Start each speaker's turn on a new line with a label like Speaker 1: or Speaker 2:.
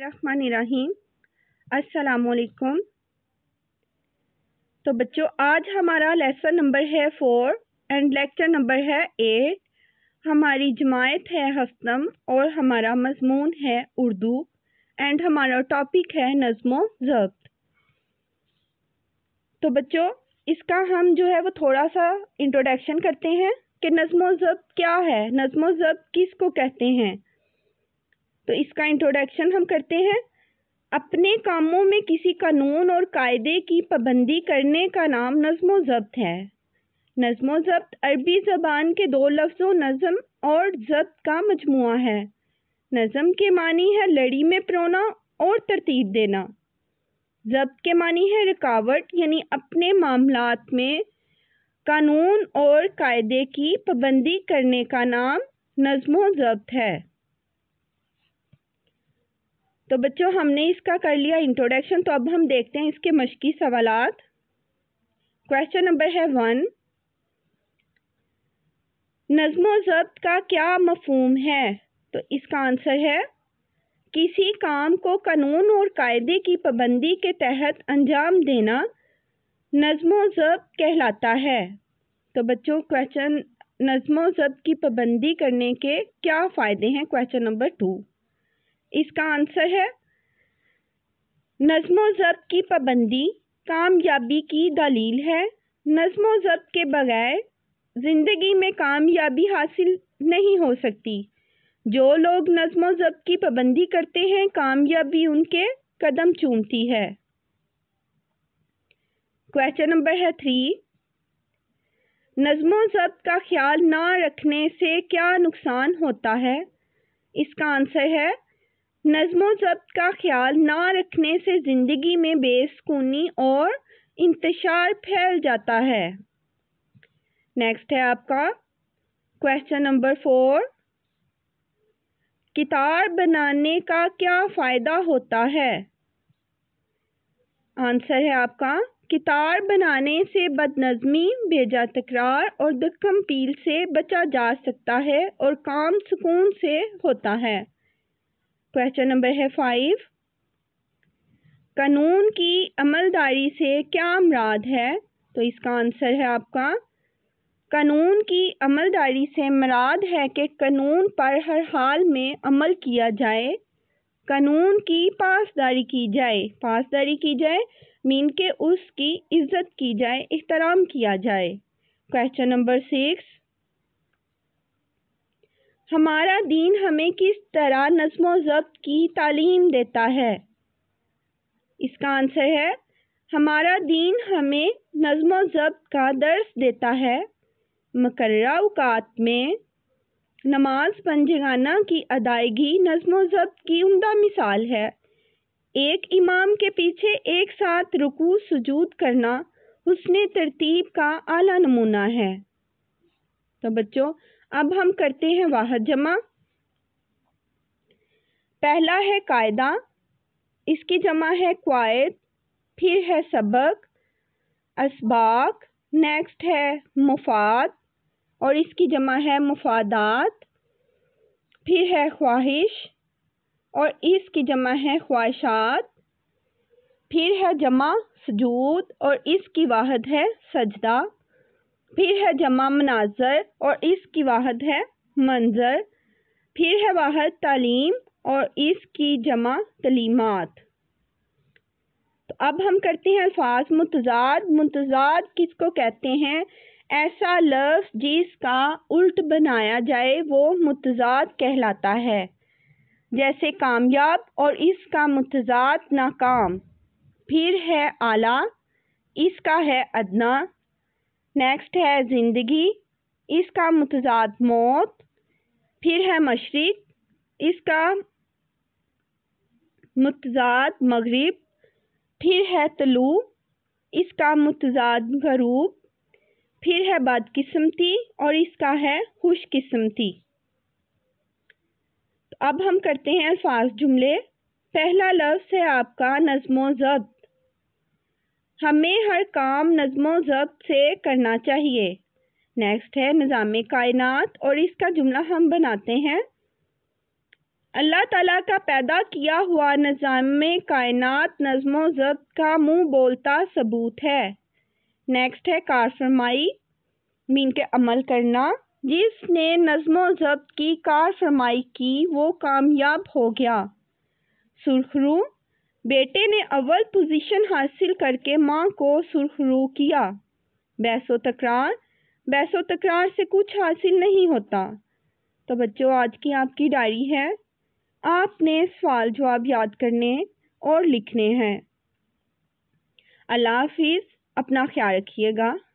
Speaker 1: रहीम अस्सलाम तो बच्चों आज हमारा लेसन नंबर है फोर एंड लेक्चर नंबर है एट हमारी जमायत है हस्तम और हमारा मजमून है उर्दू एंड हमारा टॉपिक है नज़मो जब्त तो बच्चों इसका हम जो है वो थोड़ा सा इंट्रोडक्शन करते हैं कि नज़मो जब्त क्या है नज़मो जब्त किस को कहते हैं तो इसका इंट्रोडक्शन हम करते हैं अपने कामों में किसी कानून और कायदे की पाबंदी करने का नाम नज़म ज़ब्त है नज़म ज़ब्त अरबी ज़बान के दो लफ्ज़ों नज़म और ज़ब्त का मजमु है नज़म के मानी है लड़ी में प्रोना और तरतीब देना ज़ब्त के मानी है रुकावट यानी अपने मामला में कानून और कायदे की पाबंदी करने का नाम नज़म ज़ब्त है तो बच्चों हमने इसका कर लिया इंट्रोडक्शन तो अब हम देखते हैं इसके मशकी सवाल क्वेश्चन नंबर है वन नज़मो ज़ब्त का क्या मफहम है तो इसका आंसर है किसी काम को कानून और कायदे की पाबंदी के तहत अंजाम देना नज़म ज़ब्त कहलाता है तो बच्चों क्वेश्चन नज़म ज़ब्त की पाबंदी करने के क्या फ़ायदे हैं क्वेश्चन नंबर टू इसका आंसर है नज़मो ज़ब्त की पाबंदी कामयाबी की दलील है नजमो ज़ब्त के बगैर ज़िंदगी में कामयाबी हासिल नहीं हो सकती जो लोग नजमो ज़ब्त की पाबंदी करते हैं कामयाबी उनके कदम चूमती है क्वेश्चन नंबर है थ्री नज़मो ज़ब्त का ख्याल ना रखने से क्या नुकसान होता है इसका आंसर है नज़्म ज़ब्त का ख्याल ना रखने से ज़िंदगी में बेसकूनी और इंतशार फैल जाता है नेक्स्ट है आपका क्वेश्चन नंबर फोर कितार बनाने का क्या फ़ायदा होता है आंसर है आपका कितार बनाने से बदनज़मी बेजा तकरार और दखम पील से बचा जा सकता है और काम सुकून से होता है क्वेश्चन नंबर है फाइव कानून की अमलदारी से क्या मराद है तो इसका आंसर है आपका कानून की अमलदारी से मराद है कि कानून पर हर हाल में अमल किया जाए कानून की पासदारी की जाए पासदारी की जाए मीन के उसकी इज्जत की जाए एहतराम किया जाए क्वेश्चन नंबर सिक्स हमारा दीन हमें किस तरह नज्म ज़ब्त की तालीम देता है इसका आंसर है हमारा दीन हमें नज्म ज़ब्त का दर्स देता है मकर अवकात में नमाज पंजगाना की अदायगी नज्म ज़ब्त की उमदा मिसाल है एक इमाम के पीछे एक साथ रुकू सजूद करना हुसन तरतीब का आला नमूना है तो बच्चों अब हम करते हैं वाहद जमा पहला है कायदा इसकी जमा है क्वायद फिर है सबक इसबाक नेक्स्ट है मुफाद और इसकी जमा है मुफादात फिर है ख्वाहिश और इसकी जमा है ख्वाहिशात फिर है जमा सजूद और इसकी वाहद है सजदा फिर है जमा मनाजर और इसकी वाहद है मंजर फिर है वाहद तालीम और इसकी जमा तलीमत तो अब हम करते हैं अल्फाज मुतजाद मुतजाद किसको कहते हैं ऐसा लफ्ज़ जिसका उल्ट बनाया जाए वो मुतजाद कहलाता है जैसे कामयाब और इसका मुतजाद नाकाम फिर है आला इसका है अदना नेक्स्ट है ज़िंदगी इसका मतजाद मौत फिर है मशरक़ इसका मतजाद मगरब फिर है तलु इसका मतजाद गरूब फिर है बदकस्मती और इसका है खुशकस्मती तो अब हम करते हैं अल्फाज जुमले पहला लफ्ज़ है आपका नज़म ज़ब्त हमें हर काम नज़मो ज़ब्त से करना चाहिए नेक्स्ट है निज़ाम कायनात और इसका जुमला हम बनाते हैं अल्लाह ताला का पैदा किया हुआ निज़ाम कायनात नज़मो ज़ब्त का मुँह बोलता सबूत है नेक्स्ट है कारफरमाई मीन के अमल करना जिसने नज़मो ज़ब्त की कारफरमाई की वो कामयाब हो गया सुरखरू बेटे ने अव्वल पोजीशन हासिल करके माँ को सुरखरू किया बैसो तकरार बैसो तकरार से कुछ हासिल नहीं होता तो बच्चों आज की आपकी डायरी है आपने सवाल जवाब याद करने और लिखने हैं अल्लाह हाफिज़ अपना ख्याल रखिएगा